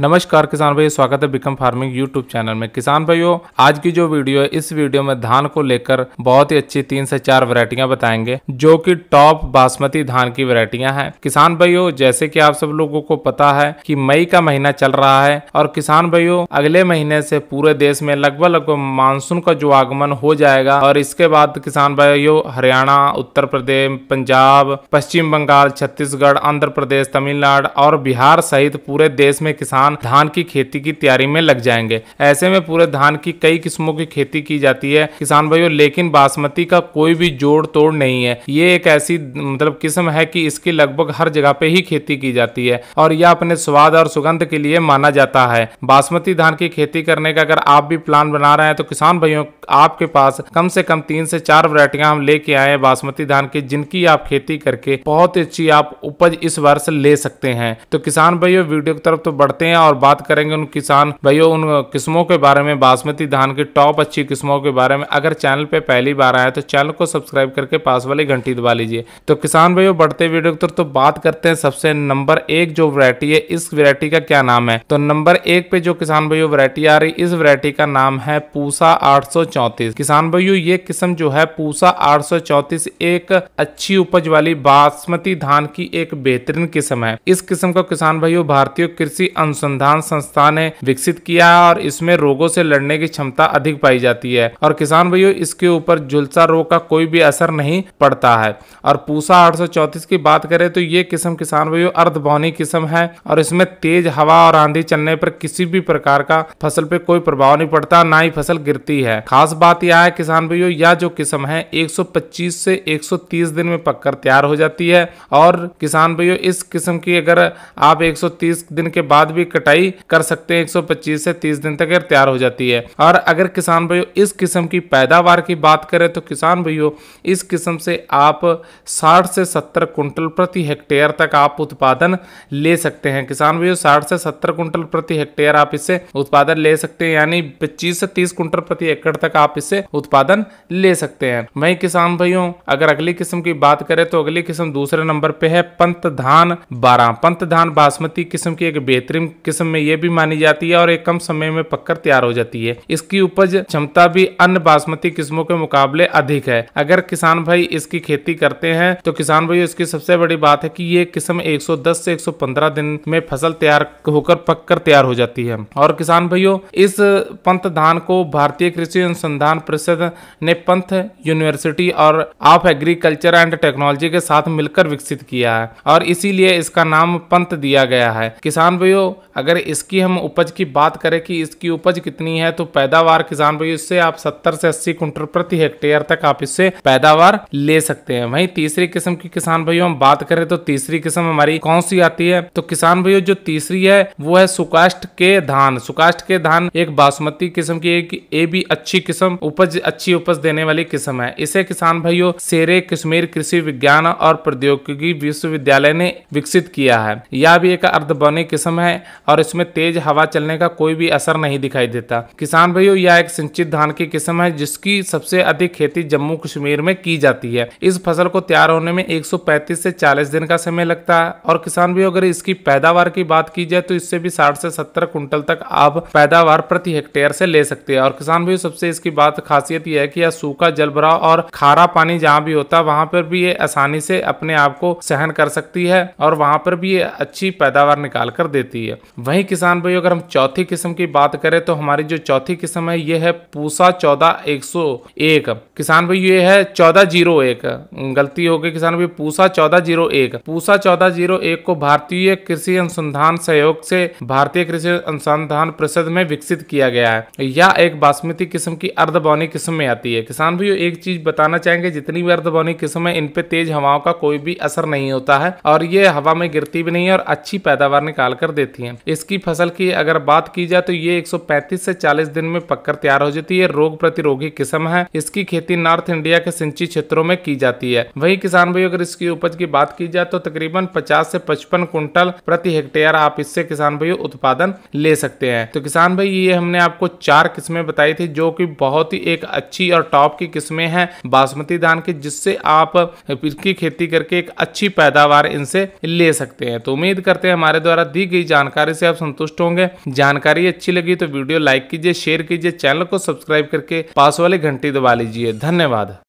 नमस्कार किसान भाई स्वागत है बिकम फार्मिंग यूट्यूब चैनल में किसान भाइयों आज की जो वीडियो है इस वीडियो में धान को लेकर बहुत ही अच्छी तीन से चार वरायटियां बताएंगे जो कि टॉप बासमती धान की वरायटियां हैं किसान भाइयों जैसे कि आप सब लोगों को पता है कि मई का महीना चल रहा है और किसान भाइयों अगले महीने से पूरे देश में लगभग लगभग मानसून का जो आगमन हो जाएगा और इसके बाद किसान भाइयों हरियाणा उत्तर प्रदेश पंजाब पश्चिम बंगाल छत्तीसगढ़ आंध्र प्रदेश तमिलनाडु और बिहार सहित पूरे देश में किसान किसान धान की खेती की तैयारी में लग जाएंगे ऐसे में पूरे धान की कई किस्मों की खेती की जाती है किसान भाइयों लेकिन बासमती का कोई भी जोड़ तोड़ नहीं है ये एक ऐसी मतलब किस्म है कि इसकी लगभग हर जगह पे ही खेती की जाती है और यह अपने स्वाद और सुगंध के लिए माना जाता है बासमती धान की खेती करने का अगर आप भी प्लान बना रहे हैं तो किसान भाइयों आपके पास कम से कम तीन से चार वरायटियां हम लेके आए हैं बासमती धान की जिनकी आप खेती करके बहुत अच्छी आप उपज इस वर्ष ले सकते हैं तो किसान भाइयों वीडियो की तरफ तो बढ़ते हैं हैं और बात करेंगे उन किसान भाइयों उन किस्मों के बारे में बासमती धान की टॉप अच्छी किस्मों के बारे में अगर चैनल पे पहली बार आए तो चैनल को सब्सक्राइब करके पास वाली घंटी दबा लीजिए तो किसान भाइयों बढ़ते वीडियो की तरफ तो बात करते हैं सबसे नंबर एक जो वरायटी है इस वरायटी का क्या नाम है तो नंबर एक पे जो किसान भाइयों वरायटी आ रही इस वरायटी का नाम है पूसा आठ किसान भाइयों ये किस्म जो है पूसा आठ एक अच्छी उपज वाली बासमती धान की एक बेहतरीन किस्म है इस किस्म को किसान भाइयों भारतीय कृषि अनुसंधान अनुसंधान संस्था ने विकसित किया है और इसमें रोगों से लड़ने की क्षमता अधिक पाई जाती है और किसान भाइयों इसके ऊपर झुलसा रोग का कोई भी असर नहीं पड़ता है और पूसा आठ की बात करें तो ये किस्म किसान भाइयों अर्धभवनी किस्म है और इसमें तेज हवा और आंधी चलने पर किसी भी प्रकार का फसल पे कोई प्रभाव नहीं पड़ता ना ही फसल गिरती है खास बात यह है किसान भाइयों यह जो किस्म है 125 से 130 दिन में पककर तैयार हो जाती है और किसान भाइयों इस किस्म की अगर आप 130 दिन के बाद भी कटाई कर सकते हैं 125 से 30 दिन तक तैयार हो जाती है और अगर किसान भाइयों इस किस्म की पैदावार की बात करें तो किसान भाइयों इस किस्म से आप 60 से 70 कुंटल प्रति हेक्टेयर तक आप उत्पादन ले सकते हैं किसान भाइयों साठ से सत्तर कुंटल प्रति हेक्टेयर आप इससे उत्पादन ले सकते हैं यानी पच्चीस से तीस कुंटल प्रति एकड़ तक आप इससे उत्पादन ले सकते हैं वही किसान भाइयों अगर अगली किस्म की बात करें तो अगली किस्म दूसरे नंबर पे है पंत धान बारह पंत धान बासमती किस्म की एक बेहतरीन किस्म में ये भी मानी जाती है और एक कम समय में पककर तैयार हो जाती है इसकी उपज क्षमता भी अन्य बासमती किस्मों के मुकाबले अधिक है अगर किसान भाई इसकी खेती करते हैं तो किसान भाई इसकी सबसे बड़ी बात है कि ये किस्म 110 से 115 दिन में फसल तैयार होकर पककर तैयार हो जाती है और किसान भाइयों इस पंथ धान को भारतीय कृषि अनुसंधान परिषद ने पंथ यूनिवर्सिटी और ऑफ एग्रीकल्चर एंड टेक्नोलॉजी के साथ मिलकर विकसित किया है और इसीलिए इसका नाम पंथ दिया गया है किसान भाइयों अगर इसकी हम उपज की बात करें कि इसकी उपज कितनी है तो पैदावार किसान भाई इससे आप सत्तर से अस्सी कुंटल प्रति हेक्टेयर तक आप इससे पैदावार ले सकते हैं वहीं तीसरी किस्म की किसान भाइयों हम बात करें तो तीसरी किस्म हमारी कौन सी आती है तो किसान भाइयों जो तीसरी है वो है सुकाष्ट के धान सुकाष्ट के धान एक बासमती किस्म की एक ए भी अच्छी किस्म उपज अच्छी उपज देने वाली किस्म है इसे किसान भाइयों शेरे कश्मीर कृषि विज्ञान और प्रौद्योगिकी विश्वविद्यालय ने विकसित किया है यह भी एक अर्धबनी किस्म है और इसमें तेज हवा चलने का कोई भी असर नहीं दिखाई देता किसान भाइयों यह एक सिंचित धान की किस्म है जिसकी सबसे अधिक खेती जम्मू कश्मीर में की जाती है इस फसल को तैयार होने में 135 से 40 दिन का समय लगता है और किसान भाइयों अगर इसकी पैदावार की बात की जाए तो इससे भी साठ से सत्तर कुंटल तक आप पैदावार प्रति हेक्टेयर से ले सकते हैं और किसान भाइयों सबसे इसकी बात खासियत यह है कि यह सूखा जल और खारा पानी जहाँ भी होता है वहाँ पर भी ये आसानी से अपने आप को सहन कर सकती है और वहाँ पर भी ये अच्छी पैदावार निकाल कर देती है वहीं किसान भाई अगर हम चौथी किस्म की बात करें तो हमारी जो चौथी किस्म है ये है पूसा चौदह एक सौ एक किसान भाई ये है चौदह जीरो एक गलती हो गई किसान भाई पूसा चौदह जीरो एक पूसा चौदह जीरो एक को भारतीय कृषि अनुसंधान सहयोग से भारतीय कृषि अनुसंधान परिषद में विकसित किया गया है यह एक बासमती किस्म की अर्धबौनी किस्म में आती है किसान भाई एक चीज बताना चाहेंगे जितनी भी अर्धबौनी किस्म है इनपे तेज हवाओं का कोई भी असर नहीं होता है और ये हवा में गिरती भी नहीं है और अच्छी पैदावार निकाल कर देती है इसकी फसल की अगर बात की जाए तो ये 135 से 40 दिन में पककर तैयार हो जाती है रोग प्रतिरोधी किस्म है इसकी खेती नॉर्थ इंडिया के सिंची क्षेत्रों में की जाती है वही किसान भाई अगर इसकी उपज की बात की जाए तो तकरीबन पचास से पचपन कुंटल प्रति हेक्टेयर आप इससे किसान भाई उत्पादन ले सकते हैं तो किसान भाई ये हमने आपको चार किस्में बताई थी जो की बहुत ही एक अच्छी और टॉप की किस्में हैं बासमती धान की जिससे आप इसकी खेती करके एक अच्छी पैदावार इनसे ले सकते हैं तो उम्मीद करते हैं हमारे द्वारा दी गई जानकारी से आप संतुष्ट होंगे जानकारी अच्छी लगी तो वीडियो लाइक कीजिए शेयर कीजिए चैनल को सब्सक्राइब करके पास वाली घंटी दबा लीजिए धन्यवाद